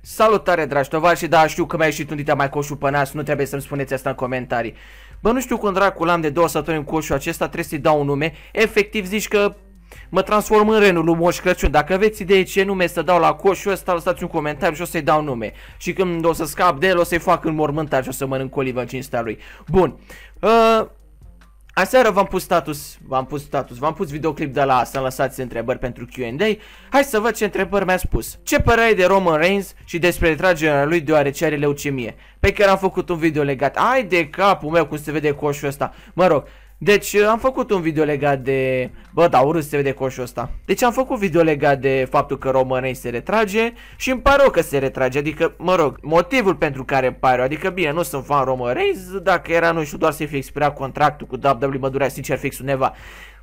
Salutare dragi tovarși, da știu că m-a ieșit un mai coșul pe nas, nu trebuie să-mi spuneți asta în comentarii. Bă, nu știu cum dracul l-am de două săptămâni în coșul acesta, trebuie să-i dau un nume. Efectiv zici că mă transform în renul lui Moș Crăciun. Dacă aveți idee ce nume să dau la coșul ăsta, lăsați un comentariu și o să-i dau nume. Și când o să scap de el, o să-i fac în mormântar și o să mănânc colivă în cinstea lui. Bun. Uh, Aseară v-am pus status, v-am pus status, v-am pus videoclip de la să lăsați întrebări pentru Q&A. Hai să văd ce întrebări mi-a spus. Ce părere ai de Roman Reigns și despre retragerea lui deoarece are leucemie? Pe păi care am făcut un video legat. Ai de capul meu cum se vede coșul ăsta. Mă rog, deci uh, am făcut un video legat de... Bă, da, urât se vede coșul ăsta. Deci am făcut video legat de faptul că românei se retrage și îmi pare rău că se retrage. Adică, mă rog, motivul pentru care îmi pare Adică, bine, nu sunt fan românei, dacă era, nu știu, doar să-i fi expirat contractul cu WWE, mă durea sincer fix undeva.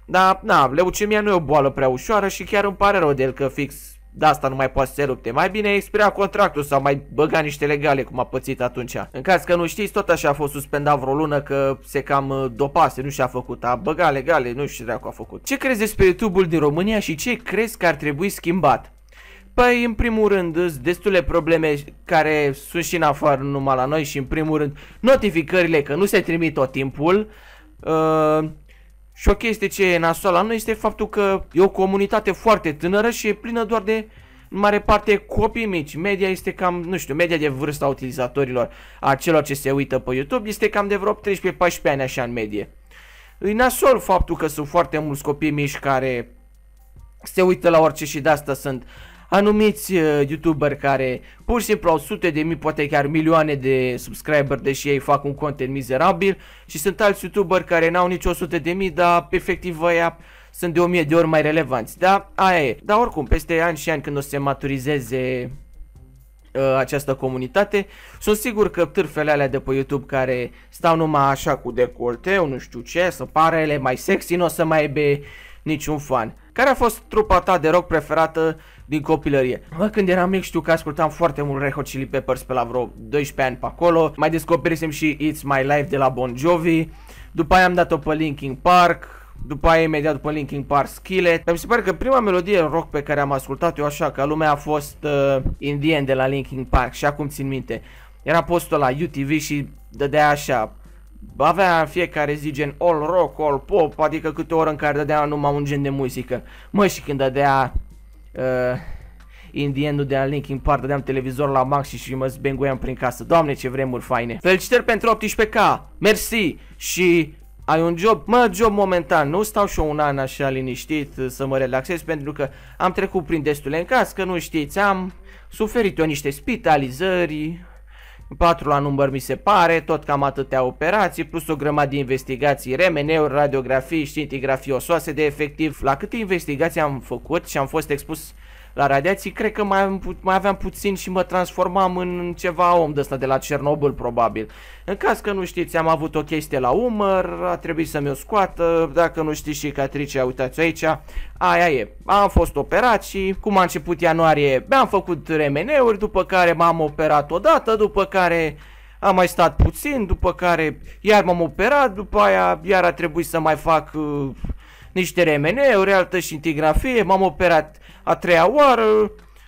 Dar, na, leucemia nu e o boală prea ușoară și chiar îmi pare rău de el că fix de da, asta nu mai poate să se lupte. Mai bine expira contractul sau mai băga niște legale cum a pățit atunci. În caz că nu știți, tot așa a fost suspendat vreo lună că se cam uh, dopase, nu și-a făcut, a băga legale, nu știu ce dracu a făcut. Ce crezi despre YouTube-ul din România și ce crezi că ar trebui schimbat? Păi, în primul rând, sunt destule probleme care sunt și în afară, numai la noi și, în primul rând, notificările că nu se trimit tot timpul. Uh, și o chestie ce e nasoală la noi este faptul că e o comunitate foarte tânără și e plină doar de în mare parte copii mici. Media este cam, nu știu, media de vârstă a utilizatorilor, a celor ce se uită pe YouTube, este cam de vreo 13-14 ani așa în medie. Îi nasol faptul că sunt foarte mulți copii mici care se uită la orice și de asta sunt anumiți uh, youtuberi care pur și simplu au sute de mii, poate chiar milioane de subscriber, deși ei fac un content mizerabil și sunt alți youtuberi care n-au nici 100 de mii, dar efectiv ăia sunt de 1000 de ori mai relevanți, da? Aia e. Dar oricum, peste ani și ani când o să se maturizeze uh, această comunitate. Sunt sigur că târfele alea de pe YouTube care stau numai așa cu decolte, nu știu ce, să pare ele mai sexy, nu o să mai aibă niciun fan. Care a fost trupa ta de rock preferată din copilărie. Mă, când eram mic știu că ascultam foarte mult Red Hot Chili Peppers pe la vreo 12 ani pe acolo. Mai descoperisem și It's My Life de la Bon Jovi. După aia am dat-o pe Linkin Park, după aia imediat după Linkin Park Skillet. Dar mi se pare că prima melodie rock pe care am ascultat eu așa ca lumea a fost uh, Indian de la Linkin Park și acum țin minte. Era postul la UTV și dădea așa avea fiecare zi gen all rock, all pop, adică câte o oră în care dădea numai un gen de muzică. Mă, și când dădea uh, indienul de la Linkin Park, dădeam televizor la max și mă zbenguiam prin casă. Doamne, ce vremuri faine! Felicitări pentru 18K! Mersi! Și ai un job? Mă, job momentan, nu stau și un an așa liniștit să mă relaxez pentru că am trecut prin destule în casă. că nu știți, am suferit eu niște spitalizări, 4 la număr mi se pare, tot cam atâtea operații, plus o grămadă de investigații, remeneuri, radiografii, scintigrafii osoase de efectiv. La câte investigații am făcut și am fost expus la radiații, cred că mai, mai aveam puțin și mă transformam în ceva om de ăsta de la Cernobâl, probabil. În caz că nu știți, am avut o chestie la umăr, a trebuit să mi-o scoată, dacă nu știți și catricea, uitați-o aici, aia e. Am fost operat și cum a început ianuarie, mi-am făcut remeneuri, după care m-am operat odată, după care am mai stat puțin, după care iar m-am operat, după aia iar a trebuit să mai fac... Uh, niște remene, o altă șintigrafie, m-am operat a treia oară,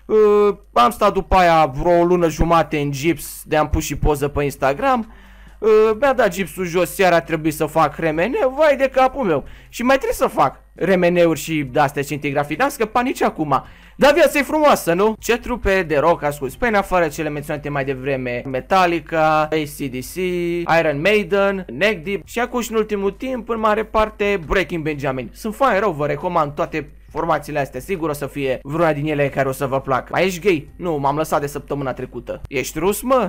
uh, am stat după aia vreo lună jumate în gips, de-am pus și poză pe Instagram, uh, mi-a dat gipsul jos, seara trebuie să fac remene, vai de capul meu. Și mai trebuie să fac remeneuri și de-astea scintigrafii, n-am scăpat nici acum. Dar viața e frumoasă, nu? Ce trupe de rock asculti? Păi în afară cele menționate mai devreme Metallica, ACDC, Iron Maiden, Neck Deep și acum și în ultimul timp în mare parte Breaking Benjamin. Sunt fan rău, vă recomand toate formațiile astea, sigur o să fie vreuna din ele care o să vă placă. Mai ești gay? Nu, m-am lăsat de săptămâna trecută. Ești rus, mă?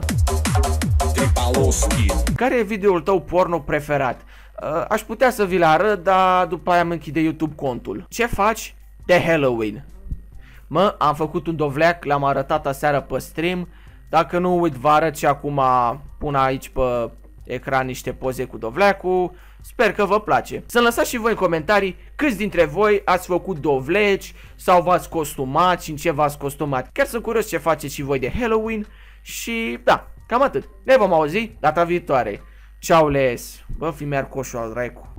Care e videoul tău porno preferat? Uh, aș putea să vi-l arăt, dar după aia am închide YouTube contul. Ce faci? De Halloween. Mă, am făcut un dovleac, l-am arătat aseară pe stream. Dacă nu, uit, vă arăt și acum pun aici pe ecran niște poze cu dovleacul. Sper că vă place. Să lăsați și voi în comentarii câți dintre voi ați făcut dovleci sau v-ați costumat și în ce v-ați costumat. Chiar sunt curios ce faceți și voi de Halloween și da, cam atât. Ne vom auzi data viitoare. Ciao les! Bă, fi mercoșul al dracu.